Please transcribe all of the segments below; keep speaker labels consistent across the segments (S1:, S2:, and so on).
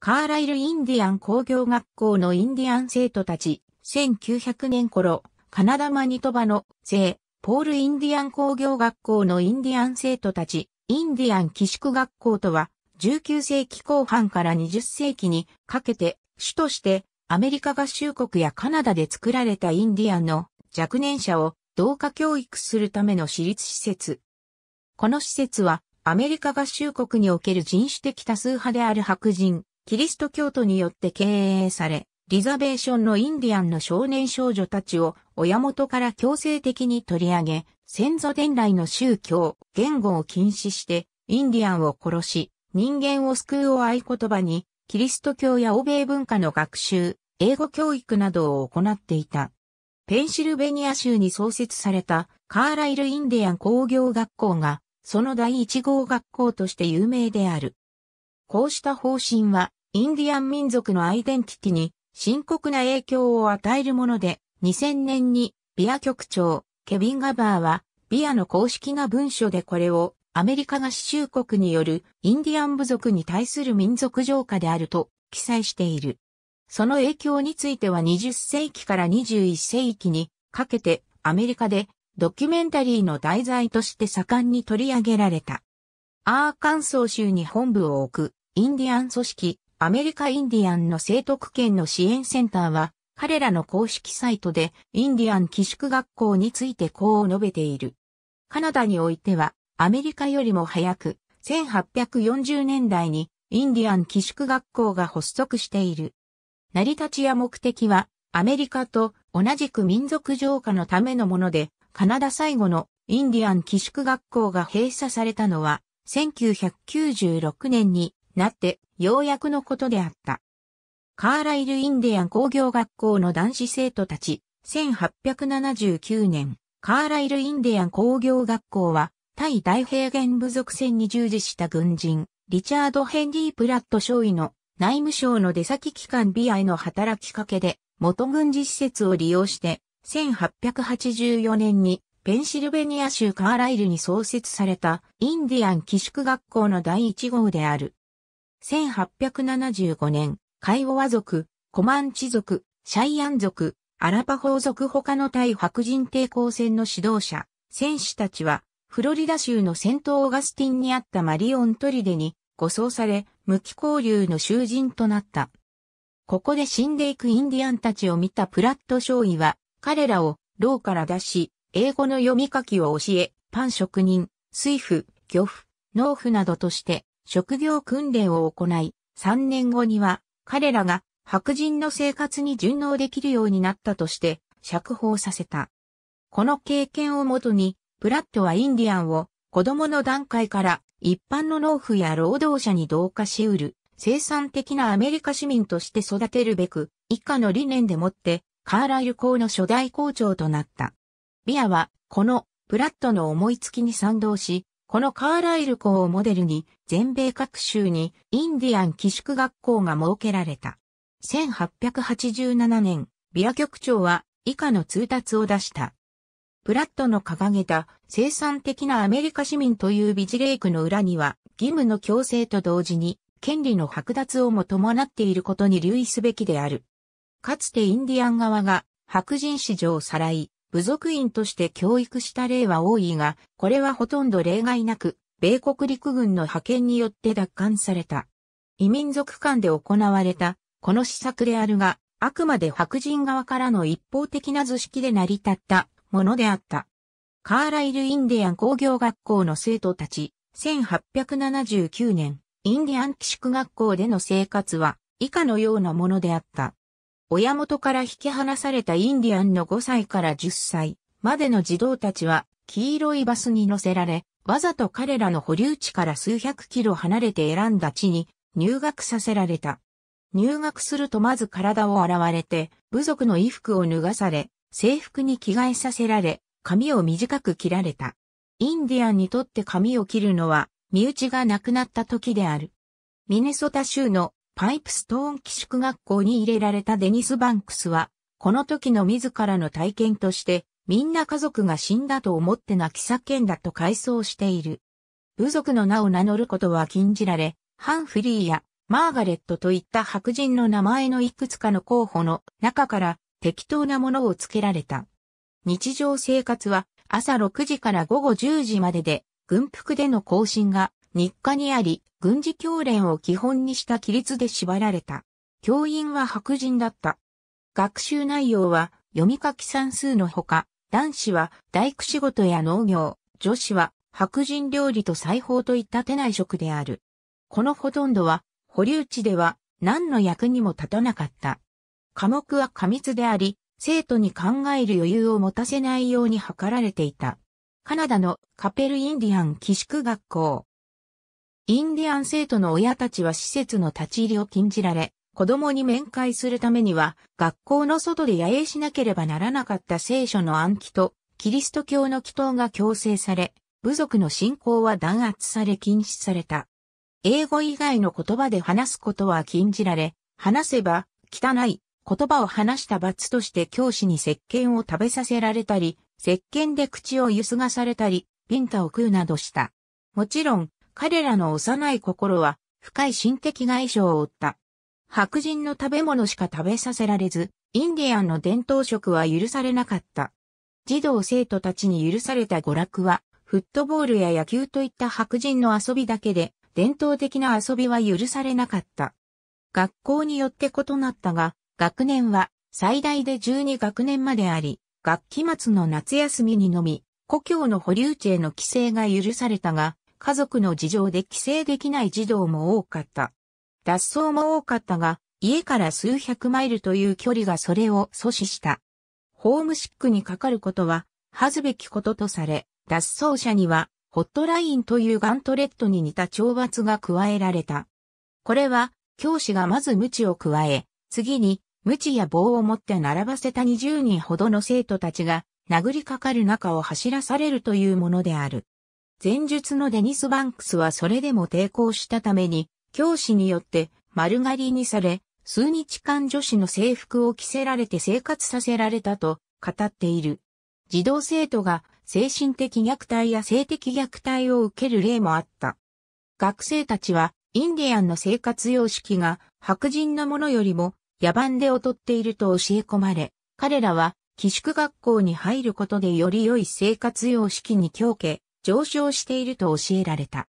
S1: カーライルインディアン工業学校のインディアン生徒たち、1900年頃、カナダマニトバの聖、ポールインディアン工業学校のインディアン生徒たち、インディアン寄宿学校とは、19世紀後半から20世紀にかけて、主としてアメリカ合衆国やカナダで作られたインディアンの若年者を同化教育するための私立施設。この施設はアメリカ合衆国における人種的多数派である白人、キリスト教徒によって経営され、リザベーションのインディアンの少年少女たちを親元から強制的に取り上げ、先祖伝来の宗教、言語を禁止して、インディアンを殺し、人間を救うを合言葉に、キリスト教や欧米文化の学習、英語教育などを行っていた。ペンシルベニア州に創設されたカーライル・インディアン工業学校がその第一号学校として有名である。こうした方針はインディアン民族のアイデンティティに深刻な影響を与えるもので、2000年にビア局長、ケビン・ガバーは、ビアの公式な文書でこれをアメリカ合衆国によるインディアン部族に対する民族浄化であると記載している。その影響については20世紀から21世紀にかけてアメリカでドキュメンタリーの題材として盛んに取り上げられた。アーカンソー州に本部を置くインディアン組織アメリカインディアンの生徳圏の支援センターは、彼らの公式サイトでインディアン寄宿学校についてこう述べている。カナダにおいては、アメリカよりも早く、1840年代にインディアン寄宿学校が発足している。成り立ちや目的は、アメリカと同じく民族浄化のためのもので、カナダ最後のインディアン寄宿学校が閉鎖されたのは、1996年になって、ようやくのことであった。カーライル・インディアン工業学校の男子生徒たち、1879年、カーライル・インディアン工業学校は、対大平原部族戦に従事した軍人、リチャード・ヘンリー・プラット少尉の内務省の出先機関ビアへの働きかけで、元軍事施設を利用して、1884年にペンシルベニア州カーライルに創設されたインディアン寄宿学校の第1号である。1875年、カイオワ族、コマンチ族、シャイアン族、アラパホー族他の対白人抵抗戦の指導者、戦士たちは、フロリダ州の戦闘オーガスティンにあったマリオントリデに護送され、無期交流の囚人となった。ここで死んでいくインディアンたちを見たプラット少尉は、彼らを牢から出し、英語の読み書きを教え、パン職人、水夫、漁夫、農夫などとして、職業訓練を行い、3年後には彼らが白人の生活に順応できるようになったとして釈放させた。この経験をもとに、プラットはインディアンを子供の段階から一般の農夫や労働者に同化しうる生産的なアメリカ市民として育てるべく以下の理念でもってカーライル校の初代校長となった。ビアはこのプラットの思いつきに賛同しこのカーライル校をモデルに、全米各州にインディアン寄宿学校が設けられた。1887年、ビラ局長は以下の通達を出した。プラットの掲げた生産的なアメリカ市民という美事イクの裏には、義務の強制と同時に、権利の剥奪をも伴っていることに留意すべきである。かつてインディアン側が白人史上さらい、部族員として教育した例は多いが、これはほとんど例外なく、米国陸軍の派遣によって奪還された。異民族間で行われた、この施策であるが、あくまで白人側からの一方的な図式で成り立ったものであった。カーライル・インディアン工業学校の生徒たち、1879年、インディアン寄宿学校での生活は以下のようなものであった。親元から引き離されたインディアンの5歳から10歳までの児童たちは黄色いバスに乗せられ、わざと彼らの保留地から数百キロ離れて選んだ地に入学させられた。入学するとまず体を洗われて、部族の衣服を脱がされ、制服に着替えさせられ、髪を短く切られた。インディアンにとって髪を切るのは、身内が亡くなった時である。ミネソタ州のパイプストーン寄宿学校に入れられたデニス・バンクスは、この時の自らの体験として、みんな家族が死んだと思って泣き叫んだと回想している。部族の名を名乗ることは禁じられ、ハンフリーやマーガレットといった白人の名前のいくつかの候補の中から適当なものを付けられた。日常生活は朝6時から午後10時までで軍服での行進が日課にあり、軍事教練を基本にした規律で縛られた。教員は白人だった。学習内容は読み書き算数のほか、男子は大工仕事や農業、女子は白人料理と裁縫といった手内職である。このほとんどは、保留地では何の役にも立たなかった。科目は過密であり、生徒に考える余裕を持たせないように図られていた。カナダのカペルインディアン寄宿学校、インディアン生徒の親たちは施設の立ち入りを禁じられ、子供に面会するためには、学校の外で野営しなければならなかった聖書の暗記と、キリスト教の祈祷が強制され、部族の信仰は弾圧され禁止された。英語以外の言葉で話すことは禁じられ、話せば、汚い、言葉を話した罰として教師に石鹸を食べさせられたり、石鹸で口をゆすがされたり、ビンタを食うなどした。もちろん、彼らの幼い心は深い心的外傷を負った。白人の食べ物しか食べさせられず、インディアンの伝統食は許されなかった。児童生徒たちに許された娯楽は、フットボールや野球といった白人の遊びだけで、伝統的な遊びは許されなかった。学校によって異なったが、学年は最大で12学年まであり、学期末の夏休みにのみ、故郷の保留地への帰省が許されたが、家族の事情で帰省できない児童も多かった。脱走も多かったが、家から数百マイルという距離がそれを阻止した。ホームシックにかかることは、恥ずべきこととされ、脱走者には、ホットラインというガントレットに似た懲罰が加えられた。これは、教師がまず無知を加え、次に、無知や棒を持って並ばせた20人ほどの生徒たちが、殴りかかる中を走らされるというものである。前述のデニス・バンクスはそれでも抵抗したために、教師によって丸刈りにされ、数日間女子の制服を着せられて生活させられたと語っている。児童生徒が精神的虐待や性的虐待を受ける例もあった。学生たちはインディアンの生活様式が白人のものよりも野蛮で劣っていると教え込まれ、彼らは寄宿学校に入ることでより良い生活様式に強化上昇していると教えられた。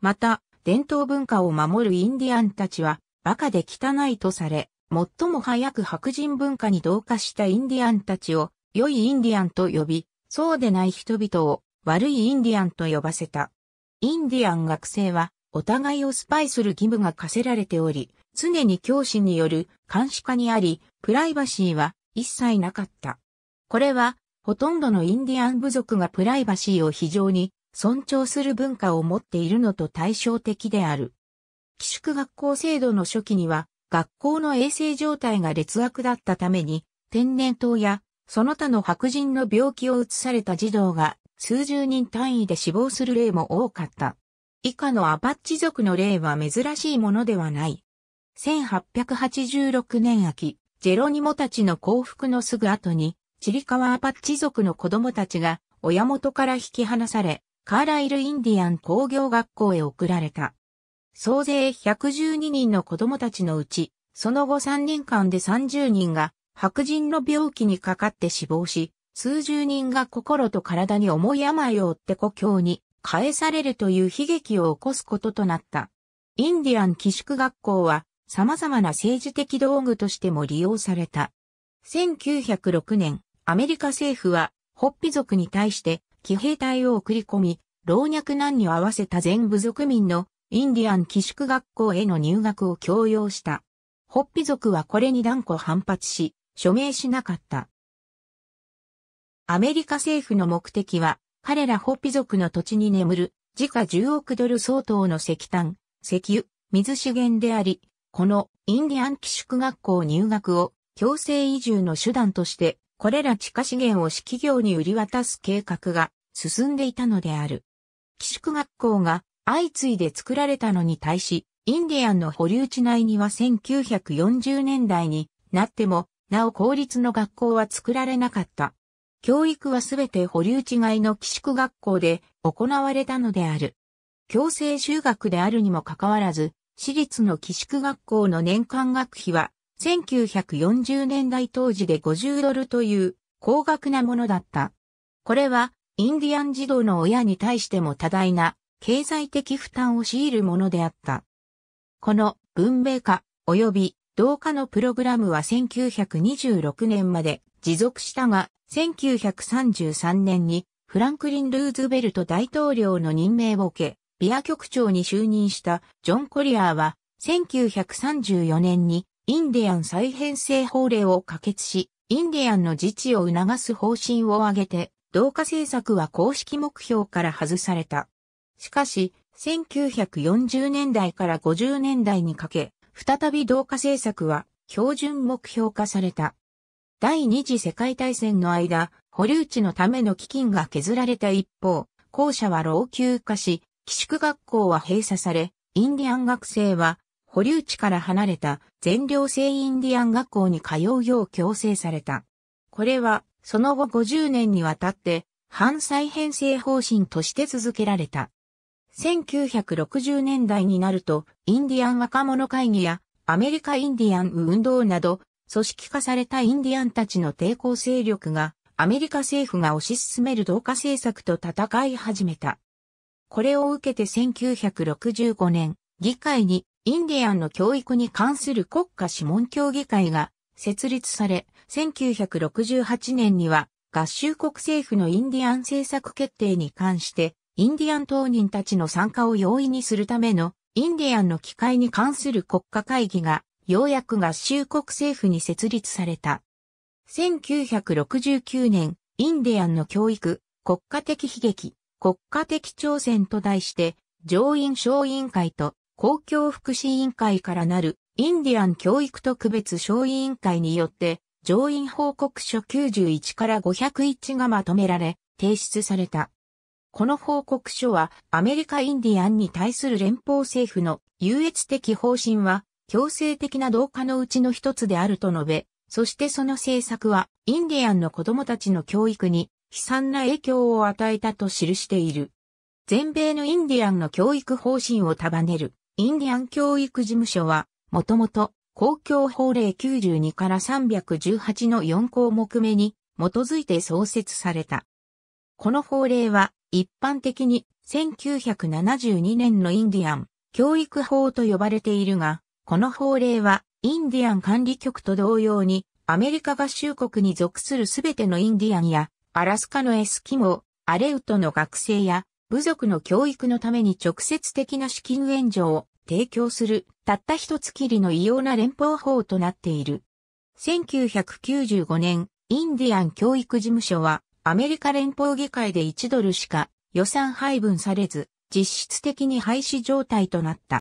S1: また、伝統文化を守るインディアンたちは、馬鹿で汚いとされ、最も早く白人文化に同化したインディアンたちを、良いインディアンと呼び、そうでない人々を悪いインディアンと呼ばせた。インディアン学生は、お互いをスパイする義務が課せられており、常に教師による監視下にあり、プライバシーは一切なかった。これはほとんどのインディアン部族がプライバシーを非常に尊重する文化を持っているのと対照的である。寄宿学校制度の初期には、学校の衛生状態が劣悪だったために、天然痘やその他の白人の病気を移された児童が数十人単位で死亡する例も多かった。以下のアパッチ族の例は珍しいものではない。1886年秋、ジェロニモたちの降伏のすぐ後に、チリカワアパッチ族の子供たちが親元から引き離され、カーライルインディアン工業学校へ送られた。総勢112人の子供たちのうち、その後3年間で30人が白人の病気にかかって死亡し、数十人が心と体に重い病を負って故郷に返されるという悲劇を起こすこととなった。インディアン寄宿学校は様々な政治的道具としても利用された。1906年、アメリカ政府は、ホッピ族に対して、騎兵隊を送り込み、老若男女合わせた全部族民のインディアン寄宿学校への入学を強要した。ホッピ族はこれに断固反発し、署名しなかった。アメリカ政府の目的は、彼らホッピ族の土地に眠る、時価10億ドル相当の石炭、石油、水資源であり、このインディアン寄宿学校入学を強制移住の手段としてこれら地下資源を市企業に売り渡す計画が進んでいたのである。寄宿学校が相次いで作られたのに対し、インディアンの保留地内には1940年代になっても、なお公立の学校は作られなかった。教育はすべて保留地外の寄宿学校で行われたのである。強制修学であるにもかかわらず、私立の寄宿学校の年間学費は1940年代当時で50ドルという高額なものだった。これはインディアン児童の親に対しても多大な経済的負担を強いるものであった。この文明化及び同化のプログラムは1926年まで持続したが、1933年にフランクリン・ルーズベルト大統領の任命を受け、ビア局長に就任したジョン・コリアーは1934年にインディアン再編成法令を可決し、インディアンの自治を促す方針を挙げて、同化政策は公式目標から外された。しかし、1940年代から50年代にかけ、再び同化政策は標準目標化された。第二次世界大戦の間、保留地のための基金が削られた一方、校舎は老朽化し、寄宿学校は閉鎖され、インディアン学生は保留地から離れた全寮制インディアン学校に通うよう強制された。これは、その後50年にわたって、反再編成方針として続けられた。1960年代になると、インディアン若者会議や、アメリカインディアン運動など、組織化されたインディアンたちの抵抗勢力が、アメリカ政府が推し進める同化政策と戦い始めた。これを受けて1965年、議会にインディアンの教育に関する国家諮問協議会が設立され、1968年には合衆国政府のインディアン政策決定に関して、インディアン当人たちの参加を容易にするための、インディアンの機会に関する国家会議が、ようやく合衆国政府に設立された。1969年、インディアンの教育、国家的悲劇、国家的挑戦と題して、上院小委員会と公共福祉委員会からなるインディアン教育特別小委員会によって上院報告書91から501がまとめられ提出された。この報告書はアメリカインディアンに対する連邦政府の優越的方針は強制的な同化のうちの一つであると述べ、そしてその政策はインディアンの子供たちの教育に悲惨な影響を与えたと記している。全米のインディアンの教育方針を束ねるインディアン教育事務所は、もともと公共法令92から318の4項目目に基づいて創設された。この法令は一般的に1972年のインディアン教育法と呼ばれているが、この法令はインディアン管理局と同様にアメリカ合衆国に属するすべてのインディアンやアラスカのエスキモアレウトの学生や部族の教育のために直接的な資金援助を提供する、たった一つきりの異様な連邦法となっている。1995年、インディアン教育事務所は、アメリカ連邦議会で1ドルしか予算配分されず、実質的に廃止状態となった。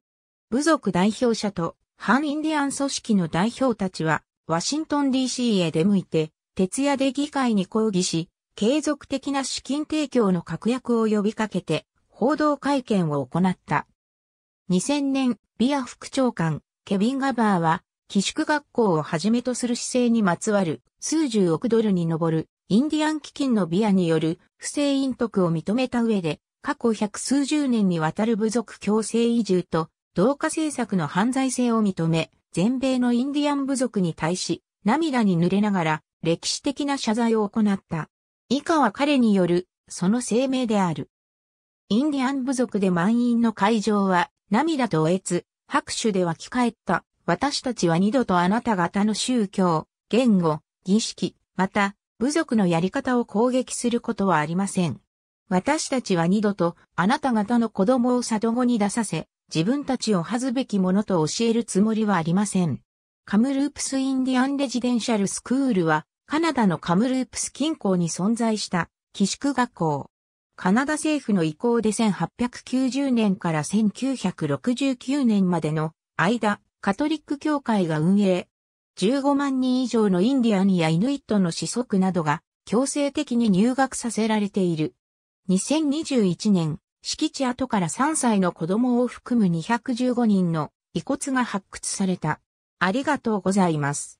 S1: 部族代表者と反インディアン組織の代表たちは、ワシントン DC へ出向いて、徹夜で議会に抗議し、継続的な資金提供の確約を呼びかけて、報道会見を行った。2000年、ビア副長官、ケビン・ガバーは、寄宿学校をはじめとする姿勢にまつわる数十億ドルに上るインディアン基金のビアによる不正隠匿を認めた上で、過去百数十年にわたる部族強制移住と同化政策の犯罪性を認め、全米のインディアン部族に対し、涙に濡れながら歴史的な謝罪を行った。以下は彼による、その声明である。インディアン部族で満員の会場は、涙と越、拍手で湧き返った。私たちは二度とあなた方の宗教、言語、儀式、また、部族のやり方を攻撃することはありません。私たちは二度とあなた方の子供を里子に出させ、自分たちを恥ずべきものと教えるつもりはありません。カムループス・インディアン・レジデンシャル・スクールはカナダのカムループス近郊に存在した寄宿学校。カナダ政府の意向で1890年から1969年までの間、カトリック教会が運営。15万人以上のインディアンやイヌイットの子息などが強制的に入学させられている。2021年、敷地跡から3歳の子供を含む215人の遺骨が発掘された。ありがとうございます。